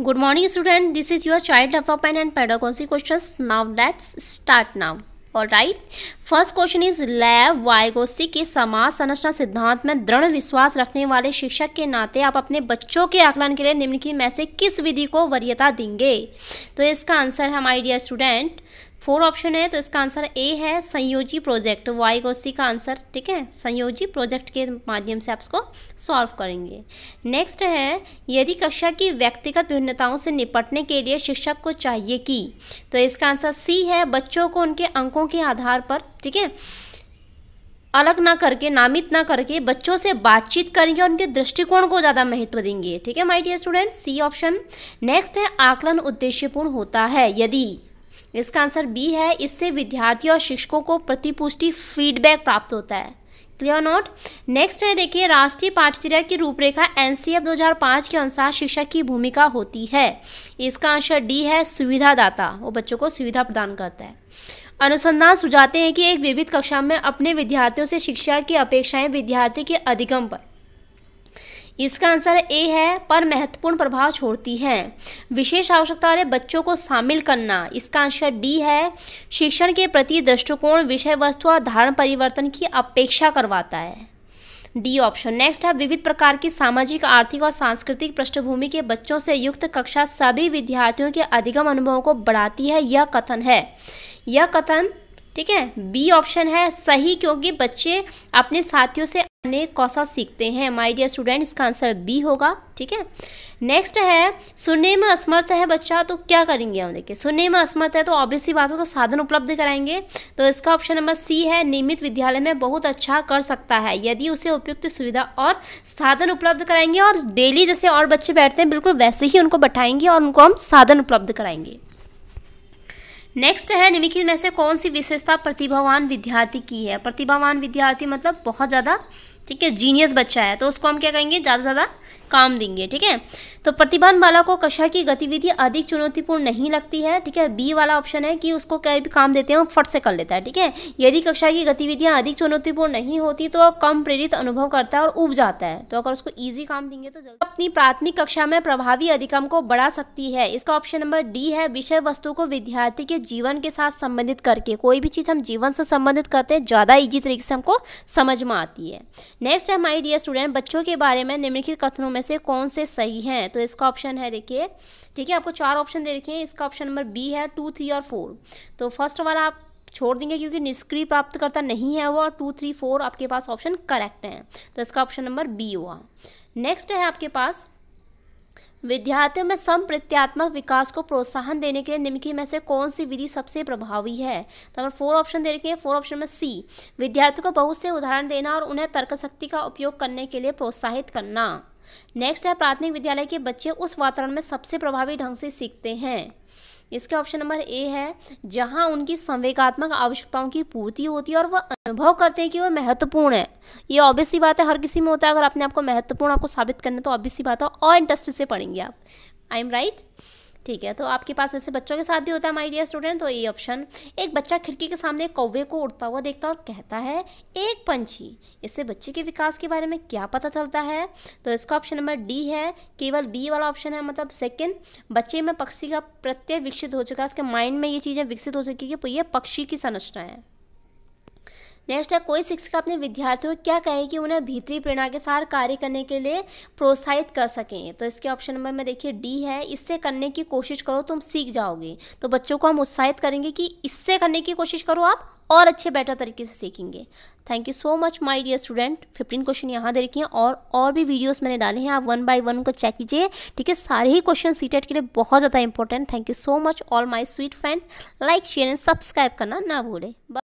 good morning student this is your child development and pedagogy question now let's start now और right first question is Lev Vygotsky के समाज संरचना सिद्धांत में दृढ़ विश्वास रखने वाले शिक्षक के नाते आप अपने बच्चों के आकलन के लिए निम्नलिखित में से किस विधि को वरीयता देंगे तो इसका आंसर है my dear student four option है तो इसका आंसर ए है संयोजी प्रोजेक्ट वाई को सी का आंसर ठीक है संयोजी प्रोजेक्ट के माध्यम से आप इसको सॉल्व करेंगे नेक्स्ट है यदि कक्षा की व्यक्तिगत भिन्नताओं से निपटने के लिए शिक्षक को चाहिए कि तो इसका आंसर सी है बच्चों को उनके अंकों के आधार पर ठीक है अलग ना करके नामित ना करके बच्चों से बातचीत करेंगे और उनके दृष्टिकोण को ज़्यादा महत्व देंगे ठीक है my dear student C option next है आकलन उद्देश्यपूर्ण होता है यदि इसका आंसर बी है इससे विद्यार्थी और शिक्षकों को प्रतिपुष्टि फीडबैक प्राप्त होता है क्लियर नोट नेक्स्ट है देखिए राष्ट्रीय पाठ्यचर्या की रूपरेखा एन सी एफ दो हजार पाँच के अनुसार शिक्षक की भूमिका होती है इसका आंसर डी है सुविधादाता वो बच्चों को सुविधा प्रदान करता है अनुसंधान सुझाते हैं कि एक विविध कक्षा में अपने विद्यार्थियों से शिक्षा की अपेक्षाएं विद्यार्थी के अधिगम पर इसका आंसर ए है पर महत्वपूर्ण प्रभाव छोड़ती है विशेष आवश्यकता वाले बच्चों को शामिल करना इसका आंसर डी है शिक्षण के प्रति दृष्टिकोण विषय वस्तु और धारण परिवर्तन की अपेक्षा करवाता है डी ऑप्शन नेक्स्ट है विविध प्रकार की सामाजिक आर्थिक और सांस्कृतिक पृष्ठभूमि के बच्चों से युक्त कक्षा सभी विद्यार्थियों के अधिगम अनुभवों को बढ़ाती है यह कथन है यह कथन ठीक है बी ऑप्शन है सही क्योंकि बच्चे अपने साथियों से ने कौसा सीखते हैं माई डियर स्टूडेंट इसका आंसर बी होगा ठीक है नेक्स्ट है सुनने में असमर्थ है बच्चा तो क्या करेंगे हम देखिए सुनने में असमर्थ है तो ऑब्वियसली बात है तो साधन उपलब्ध कराएंगे तो इसका ऑप्शन नंबर सी है नियमित विद्यालय में बहुत अच्छा कर सकता है यदि उसे उपयुक्त सुविधा और साधन उपलब्ध कराएंगे और डेली जैसे और बच्चे बैठते हैं बिल्कुल वैसे ही उनको बैठाएंगे और उनको हम साधन उपलब्ध कराएंगे नेक्स्ट है निम्नलिखित में से कौन सी विशेषता प्रतिभावान विद्यार्थी की है प्रतिभावान विद्यार्थी मतलब बहुत ज़्यादा ठीक है जीनियस बच्चा है तो उसको हम क्या कहेंगे ज़्यादा से ज़्यादा काम देंगे ठीक है तो प्रतिभान वाला को कक्षा की गतिविधि अधिक चुनौतीपूर्ण नहीं लगती है ठीक है बी वाला ऑप्शन है कि उसको कई भी काम देते हैं वो फट से कर लेता है ठीक है यदि कक्षा की गतिविधियाँ अधिक चुनौतीपूर्ण नहीं होती तो कम प्रेरित अनुभव करता है और उब जाता है तो अगर उसको ईजी काम देंगे तो अपनी प्राथमिक कक्षा में प्रभावी अधिकम को बढ़ा सकती है इसका ऑप्शन नंबर डी है विषय वस्तु को विद्यार्थी के जीवन के साथ संबंधित करके कोई भी चीज़ हम जीवन से संबंधित करते हैं ज़्यादा ईजी तरीके से हमको समझ में आती है नेक्स्ट है माई डियर स्टूडेंट बच्चों के बारे में निम्नलिखित कथनों में से कौन से सही हैं तो इसका ऑप्शन है देखिए ठीक है आपको चार ऑप्शन दे रखे हैं इसका ऑप्शन नंबर बी है टू थ्री और फोर तो फर्स्ट वाला आप छोड़ देंगे क्योंकि निष्क्रिय प्राप्तकर्ता नहीं है वो और टू थ्री फोर आपके पास ऑप्शन करेक्ट हैं तो इसका ऑप्शन नंबर बी हुआ नेक्स्ट है आपके पास विद्यार्थियों में संप्रत्यात्मक विकास को प्रोत्साहन देने के लिए निम्नलिखित में से कौन सी विधि सबसे प्रभावी है तो हमें फोर ऑप्शन दे रखे हैं फोर ऑप्शन में सी विद्यार्थियों को बहुत से उदाहरण देना और उन्हें तर्कशक्ति का उपयोग करने के लिए प्रोत्साहित करना नेक्स्ट है प्राथमिक विद्यालय के बच्चे उस वातावरण में सबसे प्रभावी ढंग से सीखते हैं इसका ऑप्शन नंबर ए है जहाँ उनकी संवेगात्मक आवश्यकताओं की पूर्ति होती है और वह अनुभव करते हैं कि वह महत्वपूर्ण है ये ऑब्वियसली बात है हर किसी में होता है अगर आपने आपको महत्वपूर्ण आपको साबित करना तो ऑब्वियसली बात है और इंटरेस्ट से पढ़ेंगे आप आई एम राइट ठीक है तो आपके पास ऐसे बच्चों के साथ भी होता है माई डियर स्टूडेंट तो ये ऑप्शन एक बच्चा खिड़की के सामने कौवे को उड़ता हुआ देखता और कहता है एक पंछी इससे बच्चे के विकास के बारे में क्या पता चलता है तो इसका ऑप्शन नंबर डी है केवल बी वाला ऑप्शन है मतलब सेकेंड बच्चे में पक्षी का प्रत्यय विकसित हो चुका है उसके माइंड में ये चीज़ें विकसित हो चुकी है ये पक्षी की संरचना है नेक्स्ट है कोई शिक्षक अपने विद्यार्थियों को क्या कहें कि उन्हें भीतरी प्रेरणा के साथ कार्य करने के लिए प्रोत्साहित कर सकें तो इसके ऑप्शन नंबर में देखिए डी है इससे करने की कोशिश करो तुम सीख जाओगे तो बच्चों को हम उत्साहित करेंगे कि इससे करने की कोशिश करो आप और अच्छे बेटर तरीके से सीखेंगे thank you so much my dear student fifteen question यहाँ दे हैं और और भी वीडियोस मैंने डाले हैं आप वन बाय वन को चेक कीजिए ठीक है सारे ही क्वेश्चन सीटेट e के लिए बहुत ज़्यादा important thank you so much all my sweet friend like share and subscribe करना ना भूलें